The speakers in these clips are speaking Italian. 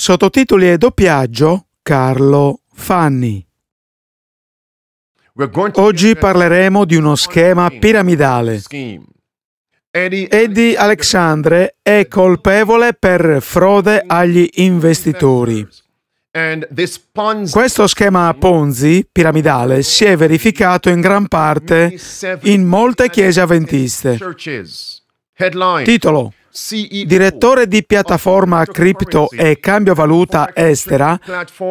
Sottotitoli e doppiaggio Carlo Fanni. Oggi parleremo di uno schema piramidale. Eddie Alexandre è colpevole per frode agli investitori. Questo schema Ponzi piramidale si è verificato in gran parte in molte chiese avventiste. Titolo direttore di piattaforma cripto e cambio valuta estera,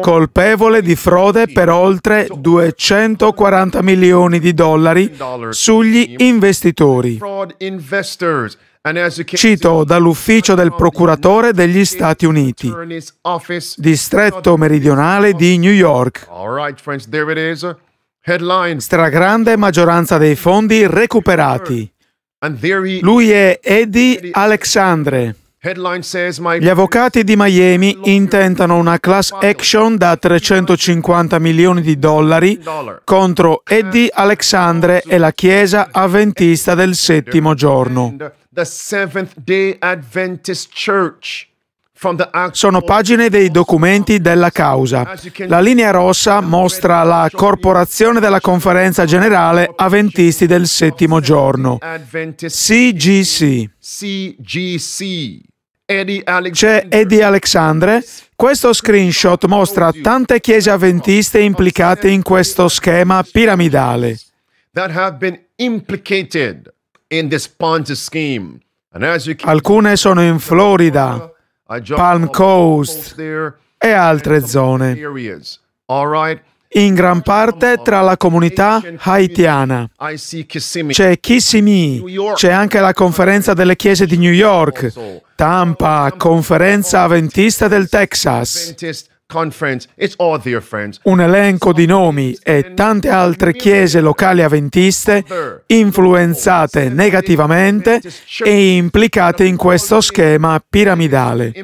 colpevole di frode per oltre 240 milioni di dollari sugli investitori. Cito dall'ufficio del procuratore degli Stati Uniti, distretto meridionale di New York. Stragrande maggioranza dei fondi recuperati. Lui è Eddie Alexandre. Gli avvocati di Miami intentano una class action da 350 milioni di dollari contro Eddie Alexandre e la Chiesa avventista del settimo giorno. Sono pagine dei documenti della causa. La linea rossa mostra la corporazione della conferenza generale Aventisti del settimo giorno, CGC. C'è Eddie Alexandre. Questo screenshot mostra tante chiese avventiste implicate in questo schema piramidale. Alcune sono in Florida, Palm Coast e altre zone, in gran parte tra la comunità haitiana. C'è Kissimmee, c'è anche la conferenza delle chiese di New York, Tampa, conferenza avventista del Texas. Un elenco di nomi e tante altre chiese locali avventiste influenzate negativamente e implicate in questo schema piramidale.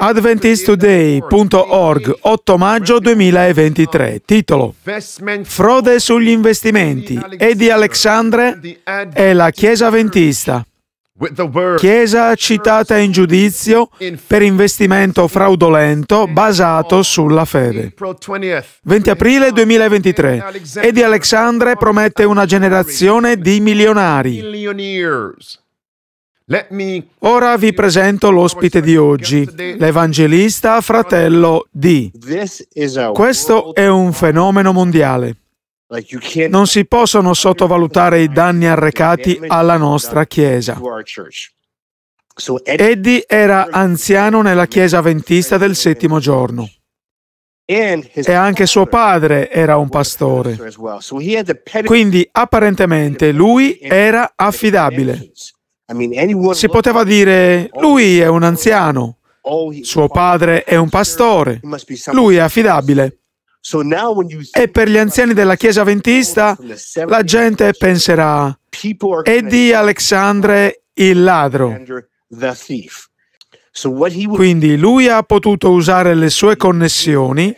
Adventistoday.org 8 maggio 2023 Titolo Frode sugli investimenti Eddie Alexandre e la Chiesa Adventista Chiesa citata in giudizio per investimento fraudolento basato sulla fede. 20 aprile 2023. Eddie Alexandre promette una generazione di milionari. Ora vi presento l'ospite di oggi, l'evangelista fratello D. Questo è un fenomeno mondiale. Non si possono sottovalutare i danni arrecati alla nostra Chiesa. Eddie era anziano nella Chiesa Ventista del settimo giorno e anche suo padre era un pastore. Quindi apparentemente lui era affidabile. Si poteva dire, lui è un anziano, suo padre è un pastore, lui è affidabile. E per gli anziani della Chiesa Ventista la gente penserà è di Alexandre il ladro. Quindi lui ha potuto usare le sue connessioni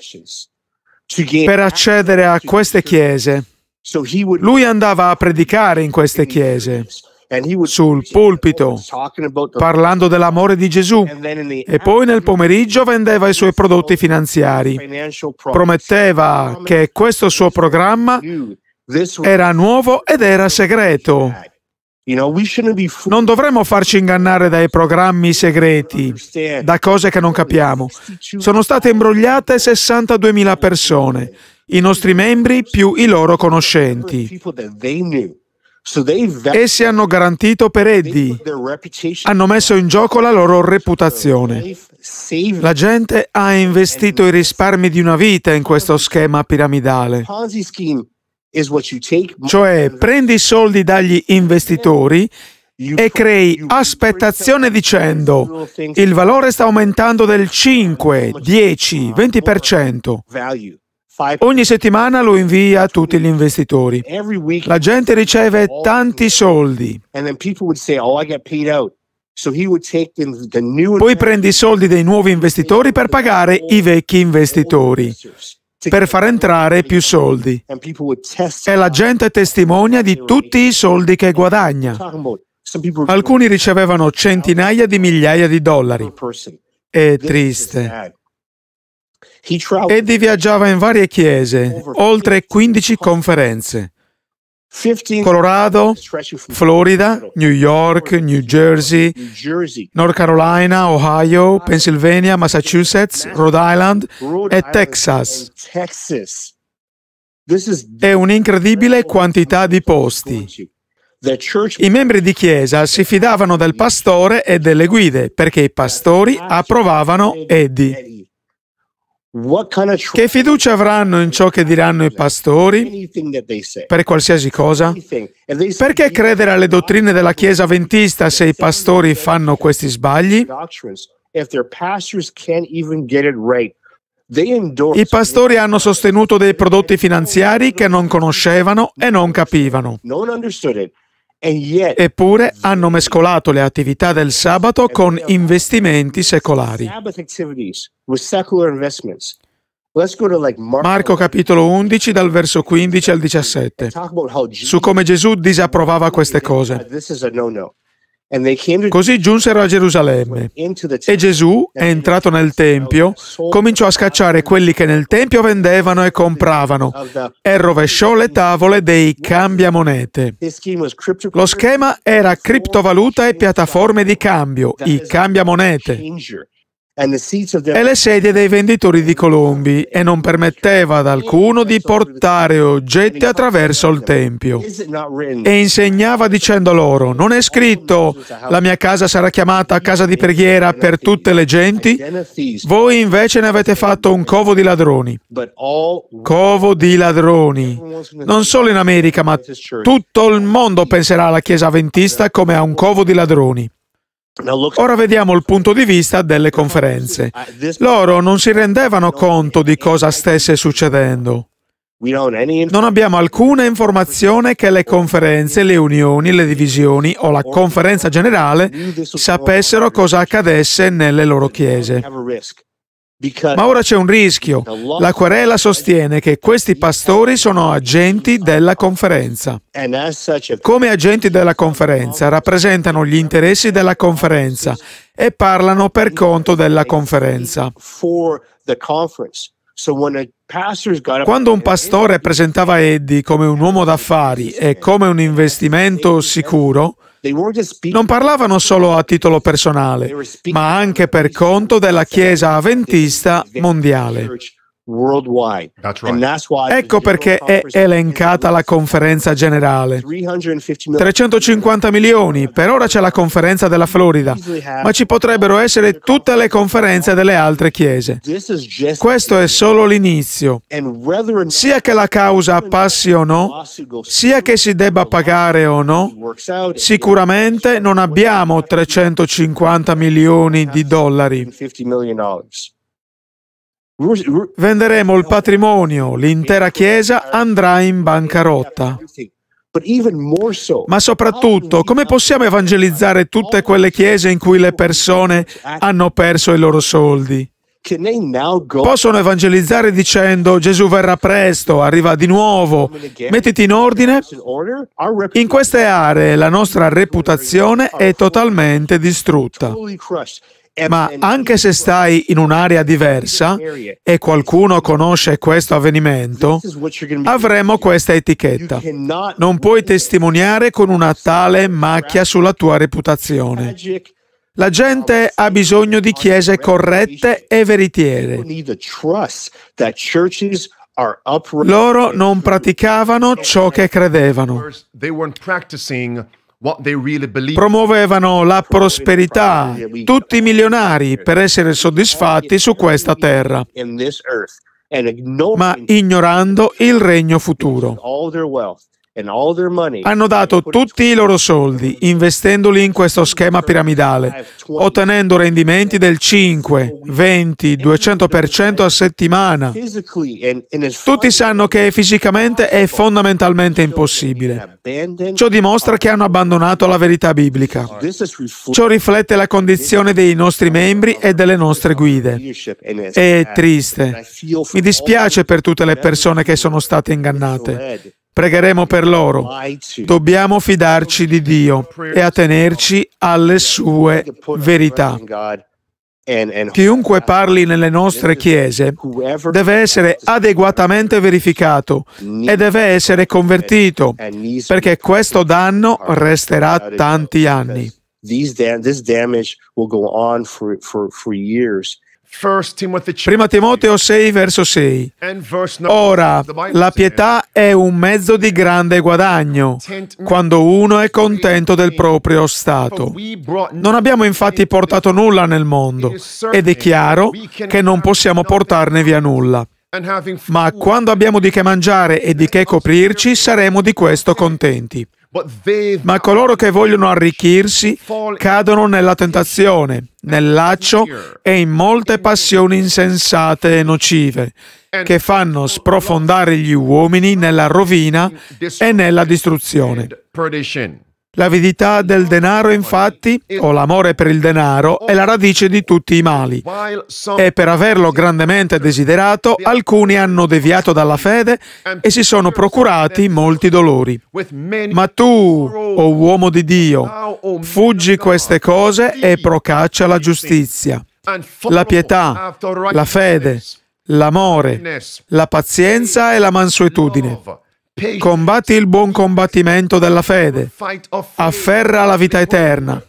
per accedere a queste chiese. Lui andava a predicare in queste chiese sul pulpito parlando dell'amore di Gesù e poi nel pomeriggio vendeva i suoi prodotti finanziari. Prometteva che questo suo programma era nuovo ed era segreto. Non dovremmo farci ingannare dai programmi segreti, da cose che non capiamo. Sono state imbrogliate 62.000 persone, i nostri membri più i loro conoscenti. Essi hanno garantito per Eddie, hanno messo in gioco la loro reputazione. La gente ha investito i risparmi di una vita in questo schema piramidale. Cioè, prendi i soldi dagli investitori e crei aspettazione dicendo il valore sta aumentando del 5, 10, 20%. Ogni settimana lo invia a tutti gli investitori. La gente riceve tanti soldi. Oh, Poi prende i soldi dei nuovi investitori per pagare i vecchi investitori, per far entrare più soldi. E la gente testimonia di tutti i soldi che guadagna. Alcuni ricevevano centinaia di migliaia di dollari. È triste. Eddie viaggiava in varie chiese, oltre 15 conferenze. Colorado, Florida, New York, New Jersey, North Carolina, Ohio, Pennsylvania, Massachusetts, Rhode Island e Texas. È un'incredibile quantità di posti. I membri di chiesa si fidavano del pastore e delle guide perché i pastori approvavano Eddie. Che fiducia avranno in ciò che diranno i pastori per qualsiasi cosa? Perché credere alle dottrine della Chiesa ventista se i pastori fanno questi sbagli? I pastori hanno sostenuto dei prodotti finanziari che non conoscevano e non capivano. Eppure hanno mescolato le attività del sabato con investimenti secolari. Marco capitolo 11 dal verso 15 al 17 su come Gesù disapprovava queste cose. Così giunsero a Gerusalemme e Gesù, entrato nel Tempio, cominciò a scacciare quelli che nel Tempio vendevano e compravano e rovesciò le tavole dei cambiamonete. Lo schema era criptovaluta e piattaforme di cambio, i cambiamonete e le sedie dei venditori di colombi e non permetteva ad alcuno di portare oggetti attraverso il Tempio. E insegnava dicendo loro, non è scritto, la mia casa sarà chiamata casa di preghiera per tutte le genti? Voi invece ne avete fatto un covo di ladroni. Covo di ladroni. Non solo in America, ma tutto il mondo penserà alla Chiesa Ventista come a un covo di ladroni. Ora vediamo il punto di vista delle conferenze. Uh, loro non si rendevano conto di cosa stesse succedendo. Non abbiamo alcuna informazione che le conferenze, le unioni, le divisioni o la conferenza generale sapessero cosa accadesse nelle loro chiese. Ma ora c'è un rischio. La querela sostiene che questi pastori sono agenti della conferenza. Come agenti della conferenza rappresentano gli interessi della conferenza e parlano per conto della conferenza. Quando un pastore presentava Eddie come un uomo d'affari e come un investimento sicuro, non parlavano solo a titolo personale, ma anche per conto della Chiesa avventista mondiale. Ecco perché è elencata la conferenza generale. 350 milioni, per ora c'è la conferenza della Florida, ma ci potrebbero essere tutte le conferenze delle altre chiese. Questo è solo l'inizio. Sia che la causa passi o no, sia che si debba pagare o no, sicuramente non abbiamo 350 milioni di dollari. Venderemo il patrimonio, l'intera Chiesa andrà in bancarotta. Ma soprattutto, come possiamo evangelizzare tutte quelle chiese in cui le persone hanno perso i loro soldi? Possono evangelizzare dicendo Gesù verrà presto, arriva di nuovo, mettiti in ordine? In queste aree la nostra reputazione è totalmente distrutta. Ma anche se stai in un'area diversa e qualcuno conosce questo avvenimento, avremo questa etichetta. Non puoi testimoniare con una tale macchia sulla tua reputazione. La gente ha bisogno di chiese corrette e veritiere. Loro non praticavano ciò che credevano. Promuovevano la prosperità, tutti i milionari, per essere soddisfatti su questa terra, ma ignorando il regno futuro. Hanno dato tutti i loro soldi investendoli in questo schema piramidale, ottenendo rendimenti del 5, 20, 200% a settimana. Tutti sanno che fisicamente è fondamentalmente impossibile. Ciò dimostra che hanno abbandonato la verità biblica. Ciò riflette la condizione dei nostri membri e delle nostre guide. È triste. Mi dispiace per tutte le persone che sono state ingannate. Pregheremo per loro. Dobbiamo fidarci di Dio e attenerci alle sue verità. Chiunque parli nelle nostre chiese deve essere adeguatamente verificato e deve essere convertito, perché questo danno resterà tanti anni. These dam- this damage will go on for, for, for years. 1 Timoteo 6, verso 6. Ora, la pietà è un mezzo di grande guadagno, quando uno è contento del proprio stato. Non abbiamo infatti portato nulla nel mondo, ed è chiaro che non possiamo portarne via nulla. Ma quando abbiamo di che mangiare e di che coprirci, saremo di questo contenti. Ma coloro che vogliono arricchirsi cadono nella tentazione, nel laccio e in molte passioni insensate e nocive, che fanno sprofondare gli uomini nella rovina e nella distruzione. L'avidità del denaro, infatti, o l'amore per il denaro, è la radice di tutti i mali. E per averlo grandemente desiderato, alcuni hanno deviato dalla fede e si sono procurati molti dolori. Ma tu, o oh uomo di Dio, fuggi queste cose e procaccia la giustizia, la pietà, la fede, l'amore, la pazienza e la mansuetudine. Combatti il buon combattimento della fede. Afferra la vita eterna.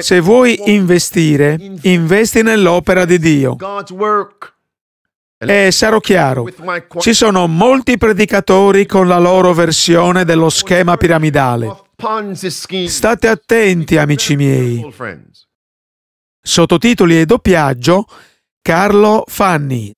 Se vuoi investire, investi nell'opera di Dio. E sarò chiaro, ci sono molti predicatori con la loro versione dello schema piramidale. State attenti, amici miei. Sottotitoli e doppiaggio Carlo Fanni,